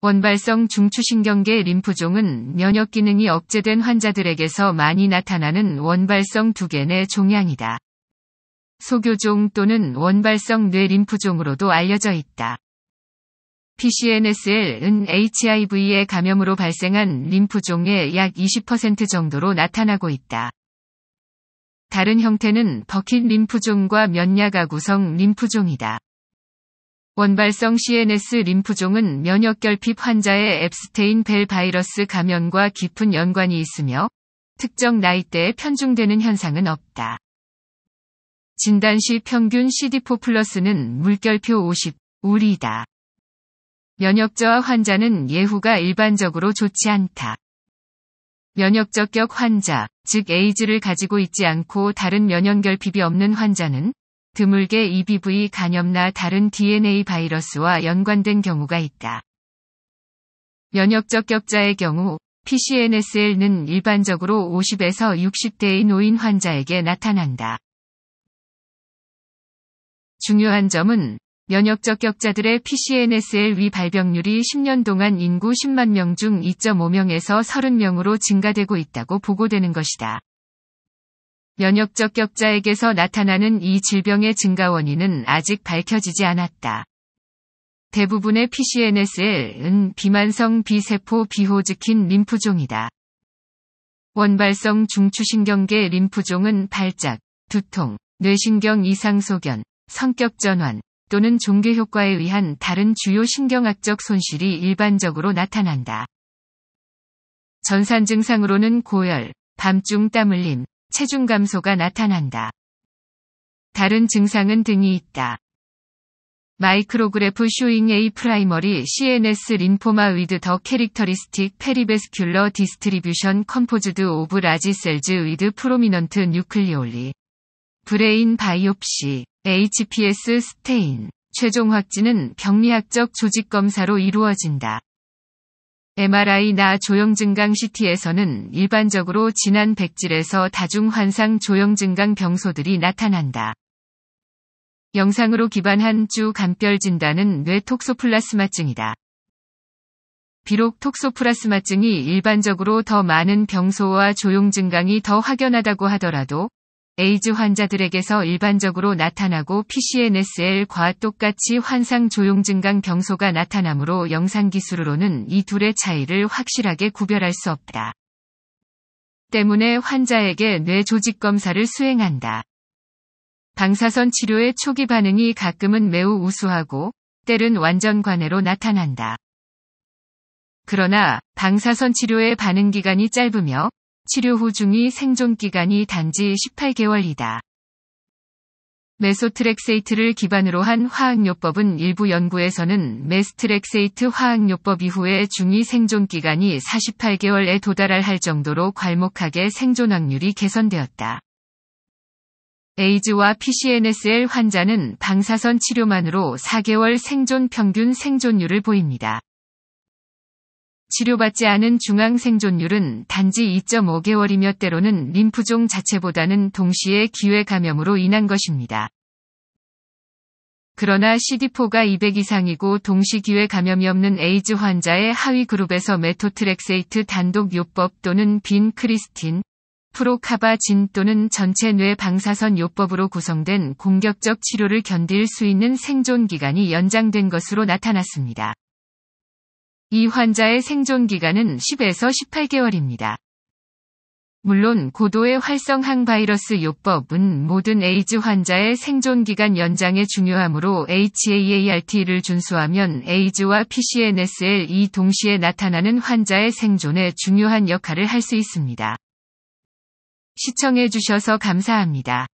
원발성 중추신경계 림프종은 면역 기능이 억제된 환자들에게서 많이 나타나는 원발성 두개내 종양이다. 소교종 또는 원발성 뇌림프종으로도 알려져 있다. PCNSL은 HIV의 감염으로 발생한 림프종의 약 20% 정도로 나타나고 있다. 다른 형태는 버킷 림프종과 면야가 구성 림프종이다. 원발성 CNS 림프종은 면역결핍 환자의 앱스테인 벨 바이러스 감염과 깊은 연관이 있으며 특정 나이대에 편중되는 현상은 없다. 진단 시 평균 CD4 플러스는 물결표 50, 우리다. 면역저하 환자는 예후가 일반적으로 좋지 않다. 면역적격 환자, 즉 에이즈를 가지고 있지 않고 다른 면역결핍이 없는 환자는 드물게 EBV 간염나 다른 DNA 바이러스와 연관된 경우가 있다. 면역적 격자의 경우 PCNSL는 일반적으로 50에서 60대의 노인 환자에게 나타난다. 중요한 점은 면역적 격자들의 PCNSL 위 발병률이 10년 동안 인구 10만 명 중 2.5명에서 30명으로 증가되고 있다고 보고되는 것이다. 면역적 격자에게서 나타나는 이 질병의 증가 원인은 아직 밝혀지지 않았다. 대부분의 PCNSL은 비만성 비세포 비호즈킨 림프종이다. 원발성 중추신경계 림프종은 발작, 두통, 뇌신경 이상 소견, 성격 전환 또는 종괴 효과에 의한 다른 주요 신경학적 손실이 일반적으로 나타난다. 전산 증상으로는 고열, 밤중 땀 흘림, 체중 감소가 나타난다. 다른 증상은 등이 있다. 마이크로그래프 쇼잉 A 프라이머리 CNS 림포마 위드 더 캐릭터리스틱 페리베스큘러 디스트리뷰션 컴포즈드 오브 라지 셀즈 위드 프로미넌트 뉴클리올리 브레인 바이옵시 HPS 스테인 최종 확진은 병리학적 조직 검사로 이루어진다. MRI 나 조영증강 CT에서는 일반적으로 진한 백질에서 다중환상 조영증강 병소들이 나타난다. 영상으로 기반한 주 간별 진단은 뇌 톡소플라스마증이다. 비록 톡소플라스마증이 일반적으로 더 많은 병소와 조용증강이 더 확연하다고 하더라도 에이즈 환자들에게서 일반적으로 나타나고 PCNSL과 똑같이 환상 조용 증강 경소가 나타나므로 영상 기술으로는 이 둘의 차이를 확실하게 구별할 수 없다. 때문에 환자에게 뇌 조직 검사를 수행한다. 방사선 치료의 초기 반응이 가끔은 매우 우수하고 때는 완전 관해로 나타난다. 그러나 방사선 치료의 반응 기간이 짧으며 치료 후 중위 생존 기간이 단지 18개월이다. 메소트렉세이트를 기반으로 한 화학요법은 일부 연구에서는 메스트렉세이트 화학요법 이후에 중위 생존 기간이 48개월에 도달할 할 정도로 괄목하게 생존 확률이 개선되었다. 에이즈와 PCNSL 환자는 방사선 치료만으로 4개월 생존 평균 생존율을 보입니다. 치료받지 않은 중앙 생존율은 단지 2.5개월이며 때로는 림프종 자체보다는 동시에 기회 감염으로 인한 것입니다. 그러나 CD4가 200 이상이고 동시 기회 감염이 없는 에이즈 환자의 하위 그룹에서 메토트렉세이트 단독 요법 또는 빈 크리스틴, 프로카바진 또는 전체 뇌 방사선 요법으로 구성된 공격적 치료를 견딜 수 있는 생존 기간이 연장된 것으로 나타났습니다. 이 환자의 생존 기간은 10에서 18개월입니다. 물론 고도의 활성항 바이러스 요법은 모든 에이즈 환자의 생존 기간 연장에 중요하므로 HAART를 준수하면 에이즈와 PCNSL이 동시에 나타나는 환자의 생존에 중요한 역할을 할 수 있습니다. 시청해 주셔서 감사합니다.